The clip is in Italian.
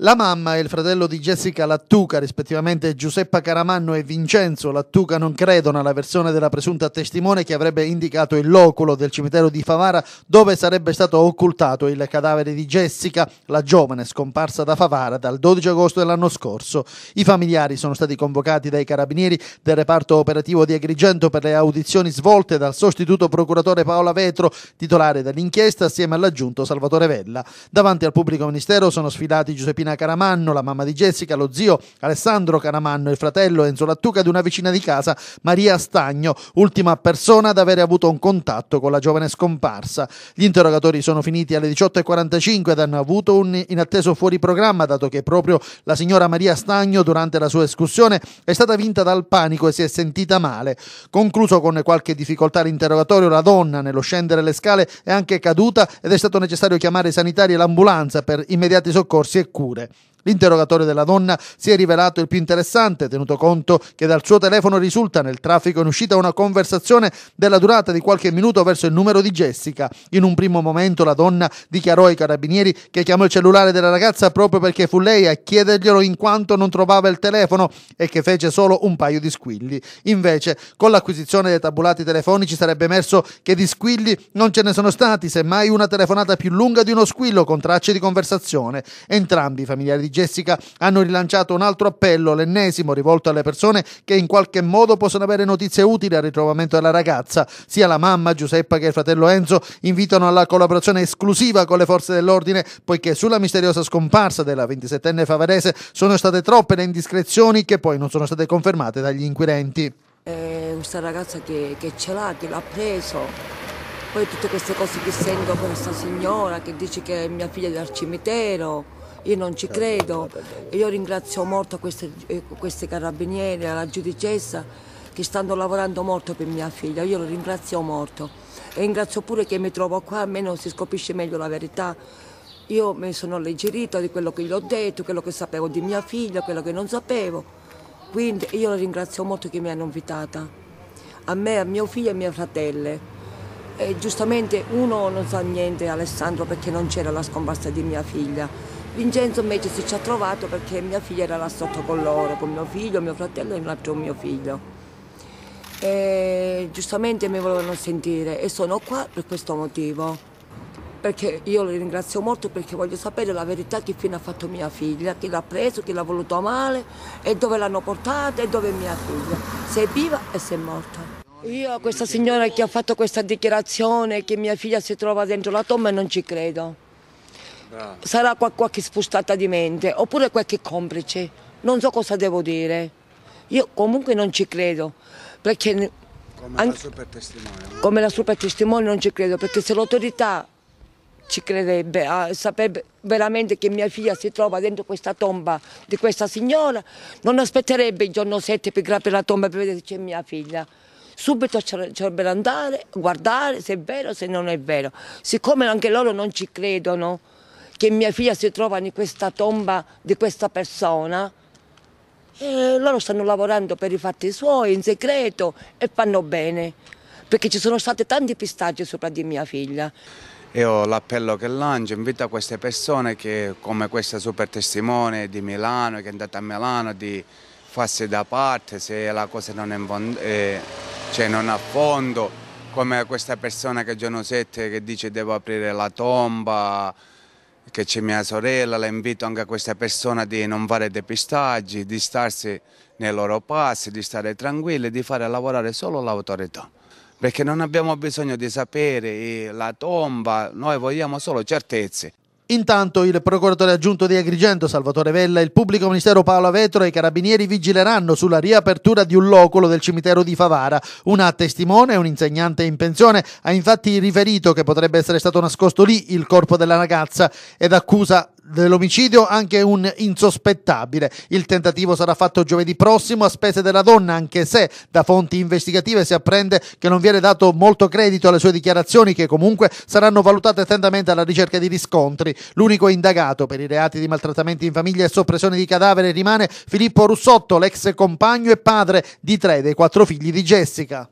La mamma e il fratello di Jessica Lattuca, rispettivamente Giuseppa Caramanno e Vincenzo Lattuca, non credono alla versione della presunta testimone che avrebbe indicato il loculo del cimitero di Favara dove sarebbe stato occultato il cadavere di Jessica, la giovane scomparsa da Favara dal 12 agosto dell'anno scorso. I familiari sono stati convocati dai carabinieri del reparto operativo di Agrigento per le audizioni svolte dal sostituto procuratore Paola Vetro, titolare dell'inchiesta, assieme all'aggiunto Salvatore Vella. Davanti al pubblico ministero sono sfidati Giuseppina Marina Caramanno, la mamma di Jessica, lo zio Alessandro Caramanno, il fratello Enzo Lattuca ed una vicina di casa, Maria Stagno, ultima persona ad avere avuto un contatto con la giovane scomparsa. Gli interrogatori sono finiti alle 18.45 ed hanno avuto un inatteso fuori programma, dato che proprio la signora Maria Stagno, durante la sua escursione, è stata vinta dal panico e si è sentita male. Concluso con qualche difficoltà l'interrogatorio, la donna, nello scendere le scale, è anche caduta ed è stato necessario chiamare i sanitari e l'ambulanza per immediati soccorsi e cure. cultura L'interrogatorio della donna si è rivelato il più interessante, tenuto conto che dal suo telefono risulta nel traffico in uscita una conversazione della durata di qualche minuto verso il numero di Jessica. In un primo momento la donna dichiarò ai carabinieri che chiamò il cellulare della ragazza proprio perché fu lei a chiederglielo in quanto non trovava il telefono e che fece solo un paio di squilli. Invece, con l'acquisizione dei tabulati telefonici sarebbe emerso che di squilli non ce ne sono stati, semmai una telefonata più lunga di uno squillo con tracce di conversazione. Entrambi i familiari di Jessica hanno rilanciato un altro appello, l'ennesimo, rivolto alle persone che in qualche modo possono avere notizie utili al ritrovamento della ragazza. Sia la mamma Giuseppa che il fratello Enzo invitano alla collaborazione esclusiva con le forze dell'ordine, poiché sulla misteriosa scomparsa della 27enne favarese sono state troppe le indiscrezioni che poi non sono state confermate dagli inquirenti. Eh, questa ragazza che, che ce l'ha, che l'ha preso, poi tutte queste cose che sento con questa signora che dice che è mia figlia è dal cimitero. Io non ci credo. Io ringrazio molto queste, eh, queste carabinieri, la giudicessa che stanno lavorando molto per mia figlia. Io lo ringrazio molto. E ringrazio pure che mi trovo qua, almeno si scopisce meglio la verità. Io mi sono alleggerita di quello che gli ho detto, quello che sapevo di mia figlia, quello che non sapevo. Quindi io la ringrazio molto che mi hanno invitata. A me, a mio figlio e a mia fratelle. E giustamente uno non sa niente, Alessandro, perché non c'era la scomparsa di mia figlia Vincenzo invece si ci ha trovato perché mia figlia era là sotto con loro, con mio figlio, mio fratello e un altro mio figlio. E giustamente mi volevano sentire e sono qua per questo motivo. Perché io lo ringrazio molto perché voglio sapere la verità che fine ha fatto mia figlia, chi l'ha preso, chi l'ha voluto male e dove l'hanno portata e dove è mia figlia, se è viva e se è morta. Io a questa signora che ha fatto questa dichiarazione che mia figlia si trova dentro la tomba non ci credo. Bravo. sarà qualche spostata di mente oppure qualche complice, non so cosa devo dire. Io comunque non ci credo, perché... Come anche, la super testimone. Come la super testimone non ci credo, perché se l'autorità ci crederebbe, a, ah, sapere veramente che mia figlia si trova dentro questa tomba di questa signora, non aspetterebbe il giorno 7 per grappare la tomba per vedere se c'è mia figlia. Subito ci dovrebbero andare, guardare se è vero o se non è vero. Siccome anche loro non ci credono, che mia figlia si trova in questa tomba di questa persona, e loro stanno lavorando per i fatti suoi in segreto e fanno bene, perché ci sono stati tanti pistaggi sopra di mia figlia. Io l'appello che lancio, invito a queste persone che, come questa super testimone di Milano, che è andata a Milano, di farsi da parte se la cosa non è, eh, cioè non a fondo, come questa persona che è giorno 7 che dice devo aprire la tomba, che c'è mia sorella, la invito anche a queste persone di non fare depistaggi, di starsi nei loro passi, di stare tranquilli, di fare lavorare solo l'autorità. Perché non abbiamo bisogno di sapere eh, la tomba, noi vogliamo solo certezze. Intanto il procuratore aggiunto di Agrigento Salvatore Vella, il pubblico ministero Paolo Vetro e i carabinieri vigileranno sulla riapertura di un loculo del cimitero di Favara. Una testimone, un insegnante in pensione, ha infatti riferito che potrebbe essere stato nascosto lì il corpo della ragazza ed accusa dell'omicidio anche un insospettabile. Il tentativo sarà fatto giovedì prossimo a spese della donna, anche se da fonti investigative si apprende che non viene dato molto credito alle sue dichiarazioni che comunque saranno valutate attentamente alla ricerca di riscontri. L'unico indagato per i reati di maltrattamenti in famiglia e soppressione di cadavere rimane Filippo Russotto, l'ex compagno e padre di tre dei quattro figli di Jessica.